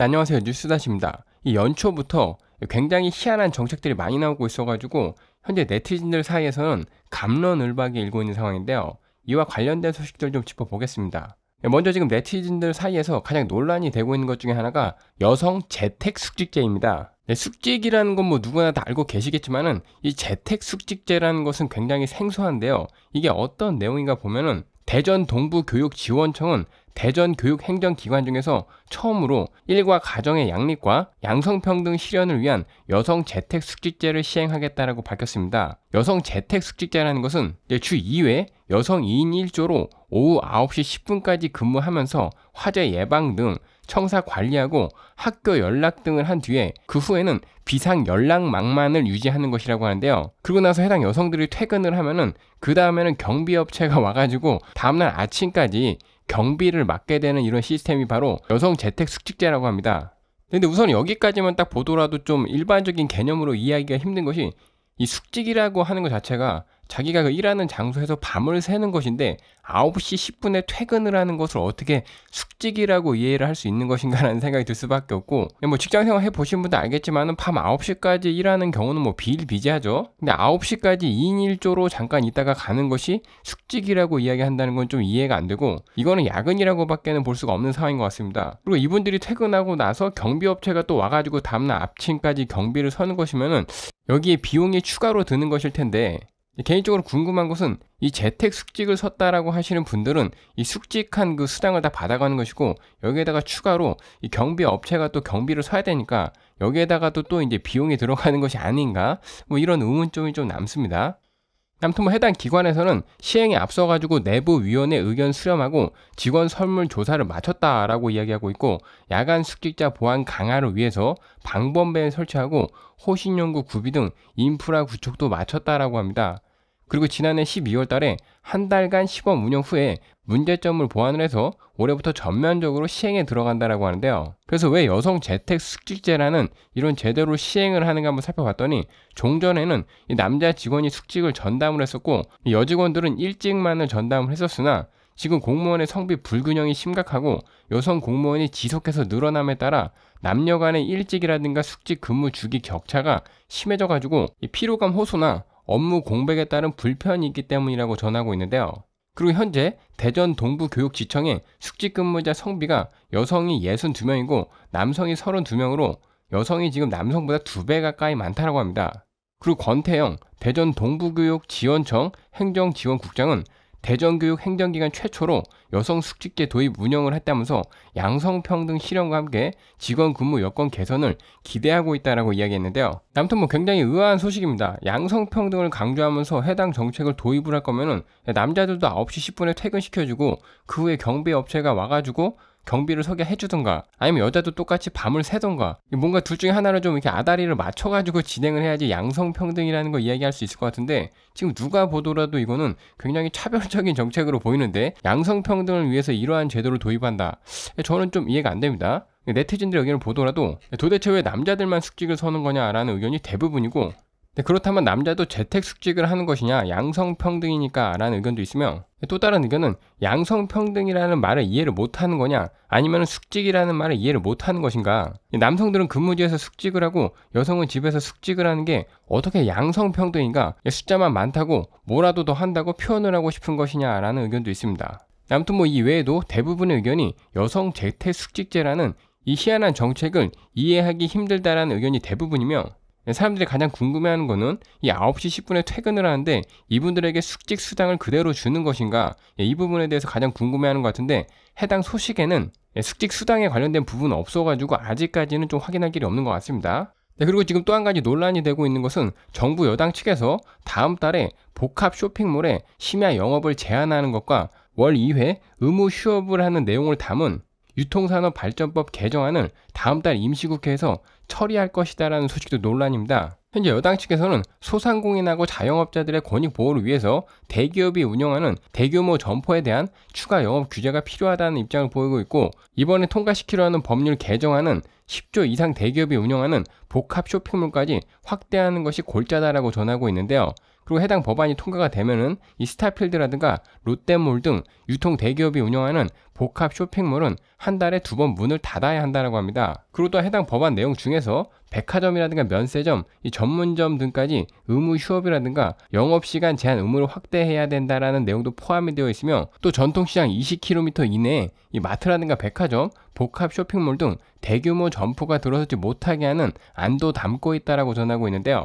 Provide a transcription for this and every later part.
네, 안녕하세요 뉴스다시입니다. 이 연초부터 굉장히 희한한 정책들이 많이 나오고 있어가지고 현재 네티즌들 사이에서는 감론을박이 일고 있는 상황인데요. 이와 관련된 소식들 좀 짚어보겠습니다. 네, 먼저 지금 네티즌들 사이에서 가장 논란이 되고 있는 것 중에 하나가 여성 재택 숙직제입니다. 네, 숙직이라는 건 뭐 누구나 다 알고 계시겠지만은 이 재택 숙직제라는 것은 굉장히 생소한데요. 이게 어떤 내용인가 보면은 대전 동부교육지원청은 대전 교육행정기관 중에서 처음으로 일과 가정의 양립과 양성평등 실현을 위한 여성 재택 숙직제를 시행하겠다라고 밝혔습니다. 여성 재택 숙직제라는 것은 주 2회 여성 2인 1조로 오후 9시 10분까지 근무하면서 화재 예방 등 청사 관리하고 학교 연락 등을 한 뒤에 그 후에는 비상 연락망만을 유지하는 것이라고 하는데요. 그러고 나서 해당 여성들이 퇴근을 하면은 그 다음에는 경비업체가 와가지고 다음날 아침까지 경비를 맡게 되는 이런 시스템이 바로 여성 재택 숙직제라고 합니다. 근데 우선 여기까지만 딱 보더라도 좀 일반적인 개념으로 이해하기가 힘든 것이 이 숙직이라고 하는 것 자체가 자기가 그 일하는 장소에서 밤을 새는 것인데 9시 10분에 퇴근을 하는 것을 어떻게 숙직이라고 이해를 할 수 있는 것인가라는 생각이 들 수밖에 없고 뭐 직장생활 해보신 분들 알겠지만 밤 9시까지 일하는 경우는 뭐 비일비재하죠 근데 9시까지 2인 1조로 잠깐 있다가 가는 것이 숙직이라고 이야기한다는 건 좀 이해가 안 되고 이거는 야근이라고 밖에는 볼 수가 없는 상황인 것 같습니다 그리고 이분들이 퇴근하고 나서 경비업체가 또 와가지고 다음날 아침까지 경비를 서는 것이면은 여기에 비용이 추가로 드는 것일 텐데 개인적으로 궁금한 것은 이 재택 숙직을 섰다라고 하시는 분들은 이 숙직한 그 수당을 다 받아가는 것이고 여기에다가 추가로 이 경비 업체가 또 경비를 써야 되니까 여기에다가 또 또 이제 비용이 들어가는 것이 아닌가 뭐 이런 의문점이 좀 남습니다. 아무튼 뭐 해당 기관에서는 시행에 앞서 가지고 내부 위원회 의견 수렴하고 직원 설문 조사를 마쳤다라고 이야기하고 있고 야간 숙직자 보안 강화를 위해서 방범벨 설치하고 호신 용구 구비 등 인프라 구축도 마쳤다라고 합니다. 그리고 지난해 12월 달에 한 달간 시범 운영 후에 문제점을 보완을 해서 올해부터 전면적으로 시행에 들어간다라고 하는데요. 그래서 왜 여성 재택 숙직제라는 이런 제대로 시행을 하는가 한번 살펴봤더니 종전에는 남자 직원이 숙직을 전담을 했었고 여직원들은 일찍만을 전담을 했었으나 지금 공무원의 성비 불균형이 심각하고 여성 공무원이 지속해서 늘어남에 따라 남녀 간의 일찍이라든가 숙직 근무 주기 격차가 심해져 가지고 피로감 호소나 업무 공백에 따른 불편이 있기 때문이라고 전하고 있는데요. 그리고 현재 대전 동부교육지청의 숙직 근무자 성비가 여성이 62명이고 남성이 32명으로 여성이 지금 남성보다 2배 가까이 많다라고 합니다. 그리고 권태영 대전 동부교육지원청 행정지원국장은 대전교육 행정기관 최초로 여성 숙직제 도입 운영을 했다면서 양성평등 실현과 함께 직원 근무 여건 개선을 기대하고 있다라고 이야기했는데요. 아무튼 뭐 굉장히 의아한 소식입니다. 양성평등을 강조하면서 해당 정책을 도입을 할 거면은 남자들도 9시 10분에 퇴근시켜주고 그 후에 경비업체가 와가지고 경비를 서게 해주든가 아니면 여자도 똑같이 밤을 새던가 뭔가 둘 중에 하나를 좀 이렇게 아다리를 맞춰가지고 진행을 해야지 양성평등이라는 거 이야기할 수 있을 것 같은데 지금 누가 보더라도 이거는 굉장히 차별적인 정책으로 보이는데 양성평등을 위해서 이러한 제도를 도입한다 저는 좀 이해가 안 됩니다 네티즌들 의견을 보더라도 도대체 왜 남자들만 숙직을 서는 거냐라는 의견이 대부분이고 그렇다면 남자도 재택 숙직을 하는 것이냐 양성평등이니까 라는 의견도 있으며 또 다른 의견은 양성평등이라는 말을 이해를 못하는 거냐 아니면 숙직이라는 말을 이해를 못하는 것인가 남성들은 근무지에서 숙직을 하고 여성은 집에서 숙직을 하는 게 어떻게 양성평등인가 숫자만 많다고 뭐라도 더 한다고 표현을 하고 싶은 것이냐라는 의견도 있습니다 아무튼 뭐 이 외에도 대부분의 의견이 여성 재택 숙직제라는 이 희한한 정책을 이해하기 힘들다라는 의견이 대부분이며 사람들이 가장 궁금해하는 거는 이 9시 10분에 퇴근을 하는데 이분들에게 숙직 수당을 그대로 주는 것인가 예, 이 부분에 대해서 가장 궁금해하는 것 같은데 해당 소식에는 예, 숙직 수당에 관련된 부분은 없어가지고 아직까지는 좀 확인할 길이 없는 것 같습니다. 네, 그리고 지금 또 한 가지 논란이 되고 있는 것은 정부 여당 측에서 다음 달에 복합 쇼핑몰에 심야 영업을 제한하는 것과 월 2회 의무 휴업을 하는 내용을 담은 유통산업발전법 개정안을 다음 달 임시국회에서 처리할 것이다라는 소식도 논란입니다. 현재 여당 측에서는 소상공인하고 자영업자들의 권익 보호를 위해서 대기업이 운영하는 대규모 점포에 대한 추가 영업 규제가 필요하다는 입장을 보이고 있고 이번에 통과시키려 하는 법률 개정안은 10조 이상 대기업이 운영하는 복합 쇼핑몰까지 확대하는 것이 골자다라고 전하고 있는데요. 그리고 해당 법안이 통과가 되면은 이 스타필드라든가 롯데몰 등 유통 대기업이 운영하는 복합 쇼핑몰은 한 달에 두 번 문을 닫아야 한다라고 합니다. 그리고 또 해당 법안 내용 중에서 백화점이라든가 면세점, 이 전문점 등까지 의무 휴업이라든가 영업시간 제한 의무를 확대해야 된다라는 내용도 포함이 되어 있으며 또 전통시장 20km 이내에 이 마트라든가 백화점, 복합 쇼핑몰 등 대규모 점포가 들어서지 못하게 하는 안도 담고 있다라고 전하고 있는데요.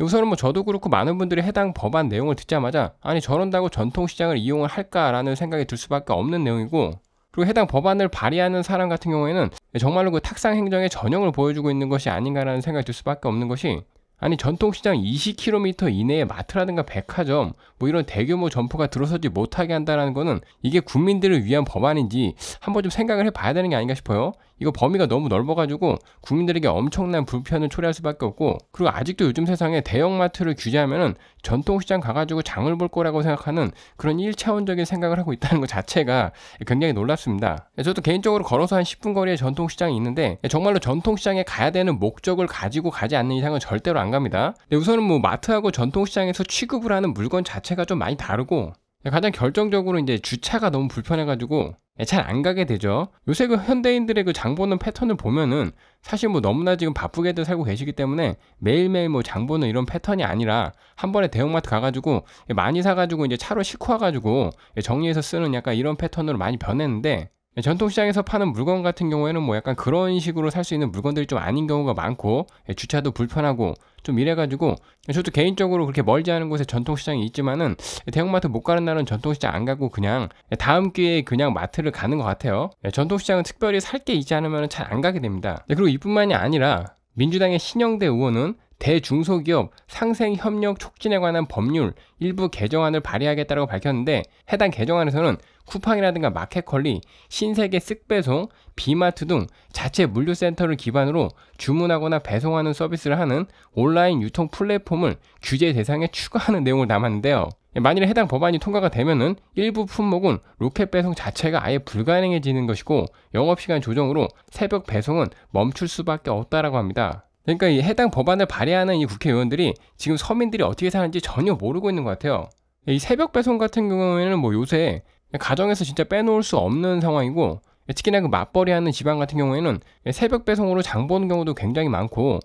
우선은 뭐 저도 그렇고 많은 분들이 해당 법안 내용을 듣자마자 아니 저런다고 전통시장을 이용을 할까라는 생각이 들 수밖에 없는 내용이고 그리고 해당 법안을 발의하는 사람 같은 경우에는 정말로 그 탁상 행정의 전형을 보여주고 있는 것이 아닌가라는 생각이 들 수밖에 없는 것이 아니 전통시장 20km 이내에 마트라든가 백화점 뭐 이런 대규모 점포가 들어서지 못하게 한다는 거는 이게 국민들을 위한 법안인지 한번 좀 생각을 해봐야 되는 게 아닌가 싶어요. 이거 범위가 너무 넓어가지고 국민들에게 엄청난 불편을 초래할 수밖에 없고 그리고 아직도 요즘 세상에 대형마트를 규제하면은 전통시장 가가지고 장을 볼 거라고 생각하는 그런 1차원적인 생각을 하고 있다는 것 자체가 굉장히 놀랍습니다. 저도 개인적으로 걸어서 한 10분 거리에 전통시장이 있는데 정말로 전통시장에 가야 되는 목적을 가지고 가지 않는 이상은 절대로 안 갑니다. 우선은 뭐 마트하고 전통시장에서 취급을 하는 물건 자체가 좀 많이 다르고 가장 결정적으로 이제 주차가 너무 불편해가지고 예, 잘안 가게 되죠. 요새 그 현대인들의 그장 보는 패턴을 보면은 사실 뭐 너무나 지금 바쁘게들 살고 계시기 때문에 매일매일 뭐장 보는 이런 패턴이 아니라 한 번에 대형마트 가가지고 예, 많이 사가지고 이제 차로 싣고 와가지고 예, 정리해서 쓰는 약간 이런 패턴으로 많이 변했는데 전통시장에서 파는 물건 같은 경우에는 뭐 약간 그런 식으로 살 수 있는 물건들이 좀 아닌 경우가 많고 예, 주차도 불편하고 좀 이래가지고 예, 저도 개인적으로 그렇게 멀지 않은 곳에 전통시장이 있지만은 예, 대형마트 못 가는 날은 전통시장 안 가고 그냥 다음 기회에 그냥 마트를 가는 것 같아요 전통시장은 특별히 살 게 있지 않으면 잘 안 가게 됩니다 네, 그리고 이뿐만이 아니라 민주당의 신영대 의원은 대중소기업 상생협력 촉진에 관한 법률 일부 개정안을 발의하겠다고 밝혔는데 해당 개정안에서는 쿠팡이라든가 마켓컬리, 신세계 쓱배송, 비마트 등 자체 물류센터를 기반으로 주문하거나 배송하는 서비스를 하는 온라인 유통 플랫폼을 규제 대상에 추가하는 내용을 담았는데요. 예, 만일 해당 법안이 통과가 되면 일부 품목은 로켓 배송 자체가 아예 불가능해지는 것이고 영업시간 조정으로 새벽 배송은 멈출 수밖에 없다라고 합니다. 그러니까 이 해당 법안을 발의하는 이 국회의원들이 지금 서민들이 어떻게 사는지 전혀 모르고 있는 것 같아요. 이 새벽 배송 같은 경우에는 뭐 요새 가정에서 진짜 빼놓을 수 없는 상황이고 특히나 그 맞벌이 하는 지방 같은 경우에는 새벽 배송으로 장 보는 경우도 굉장히 많고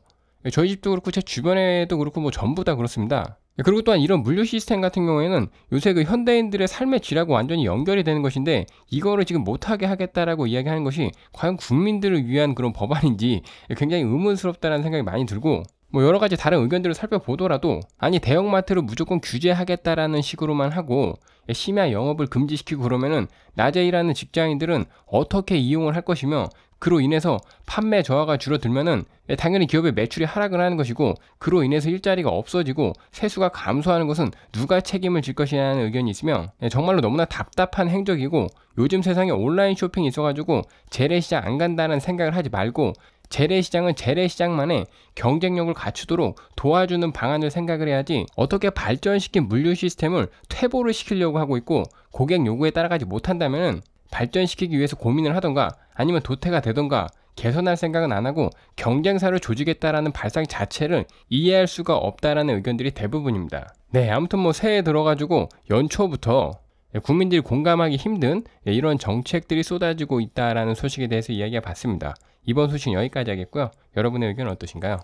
저희 집도 그렇고 제 주변에도 그렇고 뭐 전부 다 그렇습니다. 그리고 또한 이런 물류 시스템 같은 경우에는 요새 그 현대인들의 삶의 질하고 완전히 연결이 되는 것인데 이거를 지금 못하게 하겠다라고 이야기하는 것이 과연 국민들을 위한 그런 법안인지 굉장히 의문스럽다는 생각이 많이 들고 뭐 여러 가지 다른 의견들을 살펴보더라도 아니 대형마트를 무조건 규제하겠다라는 식으로만 하고 심야 영업을 금지시키고 그러면은 낮에 일하는 직장인들은 어떻게 이용을 할 것이며 그로 인해서 판매 저하가 줄어들면은 예, 당연히 기업의 매출이 하락을 하는 것이고 그로 인해서 일자리가 없어지고 세수가 감소하는 것은 누가 책임을 질 것이냐는 의견이 있으며 예, 정말로 너무나 답답한 행적이고 요즘 세상에 온라인 쇼핑이 있어가지고 재래시장 안 간다는 생각을 하지 말고 재래시장은 재래시장만의 경쟁력을 갖추도록 도와주는 방안을 생각을 해야지 어떻게 발전시킨 물류 시스템을 퇴보를 시키려고 하고 있고 고객 요구에 따라가지 못한다면 발전시키기 위해서 고민을 하던가 아니면 도태가 되던가 개선할 생각은 안 하고 경쟁사를 조직했다라는 발상 자체를 이해할 수가 없다라는 의견들이 대부분입니다. 네, 아무튼 뭐 새해 들어가지고 연초부터 국민들이 공감하기 힘든 이런 정책들이 쏟아지고 있다라는 소식에 대해서 이야기해 봤습니다. 이번 소식 여기까지 하겠고요. 여러분의 의견은 어떠신가요?